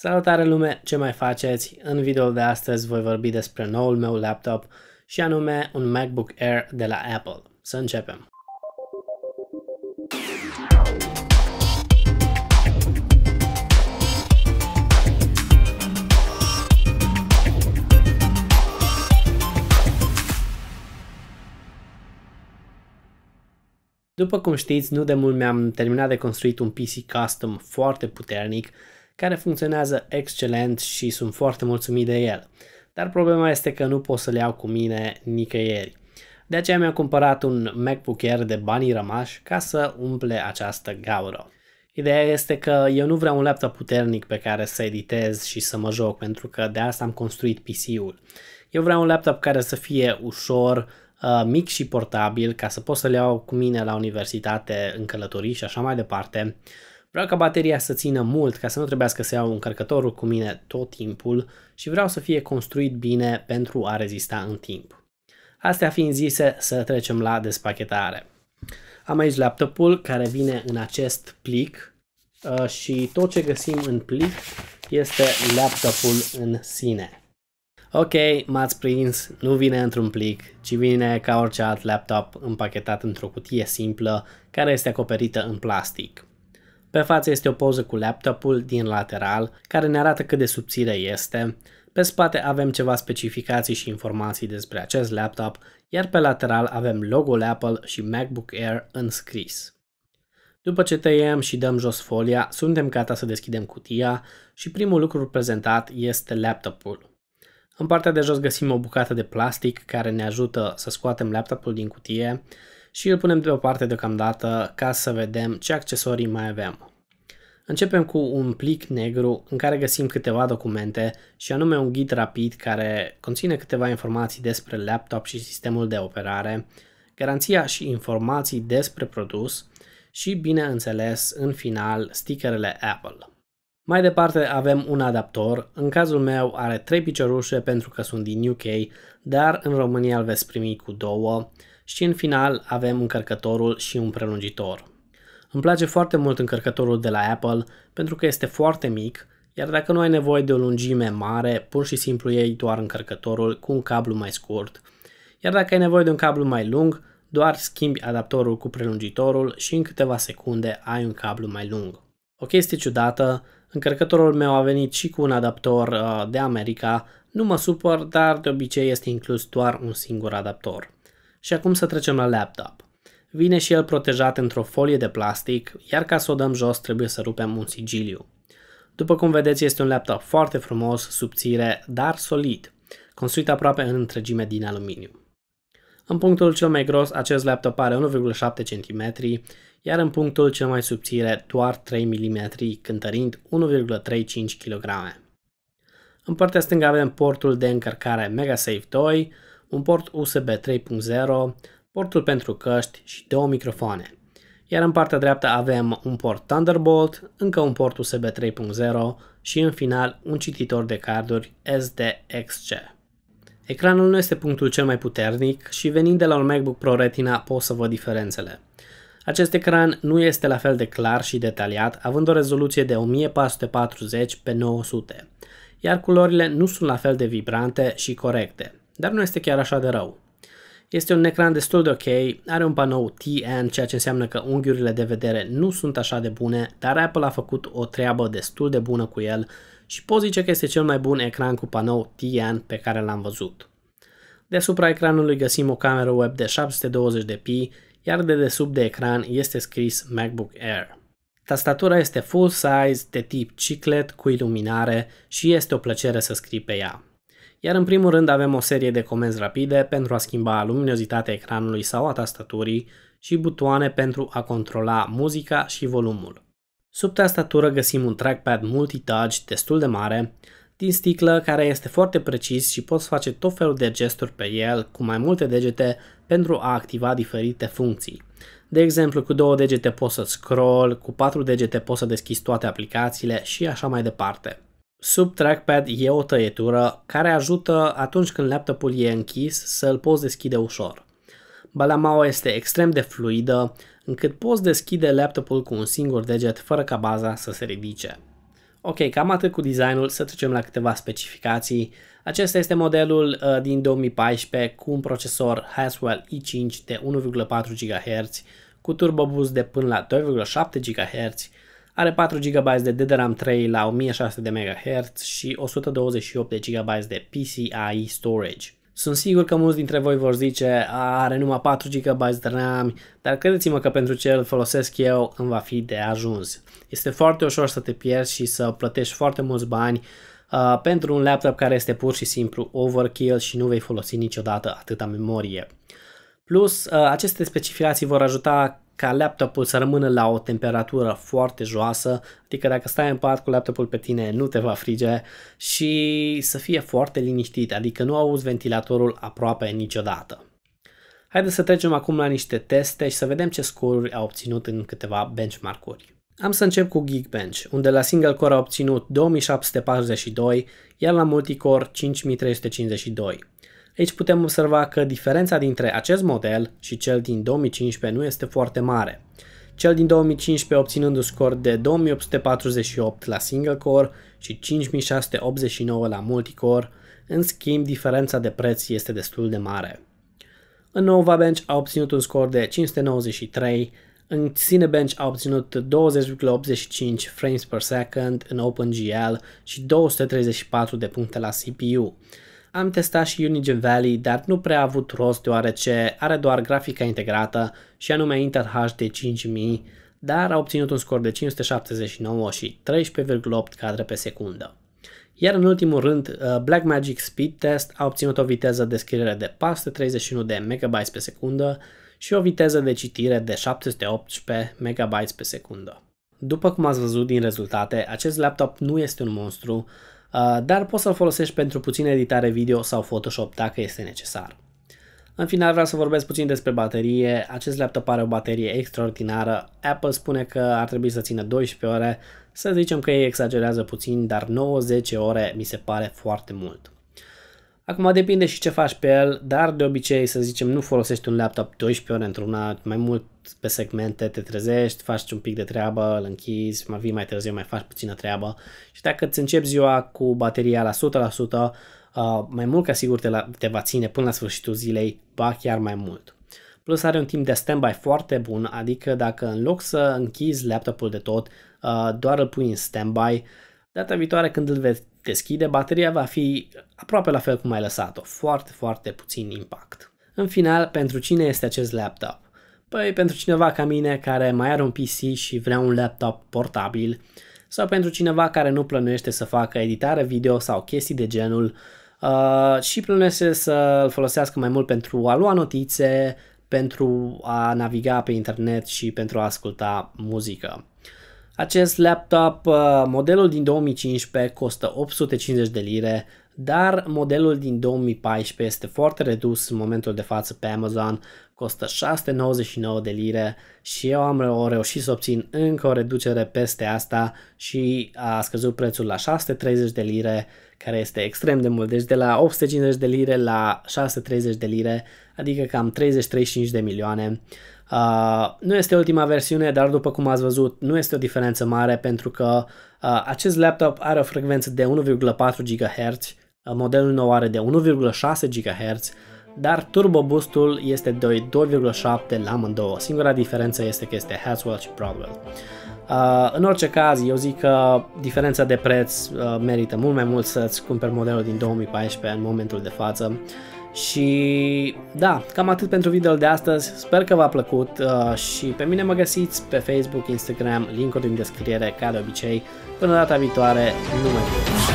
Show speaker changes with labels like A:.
A: Salutare lume, ce mai faceți? În videoul de astăzi voi vorbi despre noul meu laptop și anume un MacBook Air de la Apple. Să începem! După cum știți, nu de mult mi-am terminat de construit un PC custom foarte puternic care funcționează excelent și sunt foarte mulțumit de el. Dar problema este că nu pot să le iau cu mine nicăieri. De aceea mi-am cumpărat un MacBook Air de banii rămași ca să umple această gaură. Ideea este că eu nu vreau un laptop puternic pe care să editez și să mă joc, pentru că de asta am construit PC-ul. Eu vreau un laptop care să fie ușor, uh, mic și portabil, ca să pot să-l iau cu mine la universitate, în călătorii și așa mai departe, Vreau ca bateria să țină mult ca să nu trebuiască să iau încărcătorul cu mine tot timpul și vreau să fie construit bine pentru a rezista în timp. Astea fiind zise, să trecem la despachetare. Am aici laptopul care vine în acest plic uh, și tot ce găsim în plic este laptopul în sine. Ok, m-ați prins, nu vine într-un plic, ci vine ca orice alt laptop împachetat într-o cutie simplă care este acoperită în plastic. Pe față este o poză cu laptopul din lateral, care ne arată cât de subțire este. Pe spate avem ceva specificații și informații despre acest laptop, iar pe lateral avem logo-ul Apple și MacBook Air înscris. După ce tăiem și dăm jos folia, suntem gata să deschidem cutia și primul lucru prezentat este laptopul. În partea de jos găsim o bucată de plastic care ne ajută să scoatem laptopul din cutie și îl punem deoparte deocamdată ca să vedem ce accesorii mai avem. Începem cu un plic negru în care găsim câteva documente și anume un ghid rapid care conține câteva informații despre laptop și sistemul de operare, garanția și informații despre produs și, bineînțeles, în final, stickerele Apple. Mai departe avem un adaptor, în cazul meu are 3 piciorușe pentru că sunt din UK, dar în România îl veți primi cu două și în final avem încărcătorul și un prelungitor. Îmi place foarte mult încărcătorul de la Apple pentru că este foarte mic, iar dacă nu ai nevoie de o lungime mare, pur și simplu iei doar încărcătorul cu un cablu mai scurt. Iar dacă ai nevoie de un cablu mai lung, doar schimbi adaptorul cu prelungitorul și în câteva secunde ai un cablu mai lung. O chestie ciudată, încărcătorul meu a venit și cu un adaptor uh, de America, nu mă supăr, dar de obicei este inclus doar un singur adaptor. Și acum să trecem la laptop. Vine și el protejat într-o folie de plastic, iar ca să o dăm jos trebuie să rupem un sigiliu. După cum vedeți, este un laptop foarte frumos, subțire, dar solid, construit aproape în întregime din aluminiu. În punctul cel mai gros, acest laptop are 1,7 cm, iar în punctul cel mai subțire doar 3 mm, cântărind 1,35 kg. În partea stângă avem portul de încărcare MegaSafe 2, un port USB 3.0, portul pentru căști și două microfoane. Iar în partea dreaptă avem un port Thunderbolt, încă un port USB 3.0 și în final un cititor de carduri SDXC. Ecranul nu este punctul cel mai puternic și venind de la un MacBook Pro Retina pot să văd diferențele. Acest ecran nu este la fel de clar și detaliat, având o rezoluție de 1440 x 900 iar culorile nu sunt la fel de vibrante și corecte dar nu este chiar așa de rău. Este un ecran destul de ok, are un panou TN, ceea ce înseamnă că unghiurile de vedere nu sunt așa de bune, dar Apple a făcut o treabă destul de bună cu el și pot zice că este cel mai bun ecran cu panou TN pe care l-am văzut. Deasupra ecranului găsim o cameră web de 720p, iar de desubt de ecran este scris MacBook Air. Tastatura este full size, de tip ciclet, cu iluminare și este o plăcere să scrii pe ea iar în primul rând avem o serie de comenzi rapide pentru a schimba luminozitatea ecranului sau a tastaturii și butoane pentru a controla muzica și volumul. Sub tastatură găsim un trackpad multitouch destul de mare, din sticlă care este foarte precis și poți face tot felul de gesturi pe el cu mai multe degete pentru a activa diferite funcții. De exemplu, cu două degete poți să scroll, cu patru degete poți să deschizi toate aplicațiile și așa mai departe. Sub trackpad e o tăietură care ajută atunci când laptopul e închis să îl poți deschide ușor. Balamaua este extrem de fluidă, încât poți deschide laptopul cu un singur deget fără ca baza să se ridice. Ok, cam atât cu designul, să trecem la câteva specificații. Acesta este modelul uh, din 2014 cu un procesor Haswell i5 de 1,4 GHz, cu turbo boost de până la 2,7 GHz, are 4 GB de DDRAM 3 la 1600 de MHz și 128 de GB de PCI storage. Sunt sigur că mulți dintre voi vor zice, are numai 4 GB de RAM, dar credeți-mă că pentru ce îl folosesc eu îmi va fi de ajuns. Este foarte ușor să te pierzi și să plătești foarte mulți bani uh, pentru un laptop care este pur și simplu overkill și nu vei folosi niciodată atâta memorie. Plus, uh, aceste specificații vor ajuta ca laptopul să rămână la o temperatură foarte joasă, adică dacă stai în pat cu laptopul pe tine nu te va frige și să fie foarte liniștit, adică nu auzi ventilatorul aproape niciodată. Haideți să trecem acum la niște teste și să vedem ce scoruri a obținut în câteva benchmark-uri. Am să încep cu Geekbench, unde la single core a obținut 2742, iar la multicore 5352. Aici putem observa că diferența dintre acest model și cel din 2015 nu este foarte mare. Cel din 2015 obținând un scor de 2848 la single core și 5689 la multicore, în schimb diferența de preț este destul de mare. În Nova Bench a obținut un scor de 593, în Cinebench a obținut 20,85 frames per second în OpenGL și 234 de puncte la CPU. Am testat și Unigen Valley, dar nu prea a avut rost deoarece are doar grafica integrată și anume Intel HD 5000, dar a obținut un scor de 579 și 13,8 cadre pe secundă. Iar în ultimul rând, uh, Blackmagic Speed Test a obținut o viteză de scriere de 431 de MB pe secundă și o viteză de citire de 718 MB pe secundă. După cum ați văzut din rezultate, acest laptop nu este un monstru, Uh, dar poți să-l folosești pentru puțină editare video sau Photoshop dacă este necesar. În final vreau să vorbesc puțin despre baterie. Acest laptop are o baterie extraordinară. Apple spune că ar trebui să țină 12 ore. Să zicem că ei exagerează puțin, dar 9-10 ore mi se pare foarte mult. Acum depinde și ce faci pe el, dar de obicei, să zicem, nu folosești un laptop 12 ore într-una, mai mult pe segmente, te trezești, faci un pic de treabă, îl închizi, mai vii mai târziu, mai faci puțină treabă și dacă îți începi ziua cu bateria la 100%, uh, mai mult ca sigur te, la, te va ține până la sfârșitul zilei, ba chiar mai mult. Plus are un timp de standby foarte bun, adică dacă în loc să închizi laptopul de tot, uh, doar îl pui în standby, Data viitoare când îl vei deschide, bateria va fi aproape la fel cum ai lăsat-o, foarte, foarte puțin impact. În final, pentru cine este acest laptop? Păi pentru cineva ca mine care mai are un PC și vrea un laptop portabil sau pentru cineva care nu plănuiește să facă editare video sau chestii de genul uh, și plănuiește să îl folosească mai mult pentru a lua notițe, pentru a naviga pe internet și pentru a asculta muzică. Acest laptop, uh, modelul din 2015, costă 850 de lire, dar modelul din 2014 este foarte redus în momentul de față pe Amazon, costă 699 de lire și eu am reușit să obțin încă o reducere peste asta și a scăzut prețul la 630 de lire, care este extrem de mult, deci de la 850 de lire la 630 de lire adică cam 30-35 de milioane. Uh, nu este ultima versiune, dar după cum ați văzut, nu este o diferență mare pentru că uh, acest laptop are o frecvență de 1,4 GHz, uh, modelul nou are de 1,6 GHz, dar Turbo Boost-ul este de 2,7 la amândouă. Singura diferență este că este Haswell și Broadwell. Uh, în orice caz, eu zic că diferența de preț uh, merită mult mai mult să-ți cumperi modelul din 2014 în momentul de față. Uh, și da, cam atât pentru video de astăzi, sper că v-a plăcut uh, și pe mine mă găsiți pe Facebook, Instagram, linkuri din descriere, ca de obicei. Până data viitoare, numai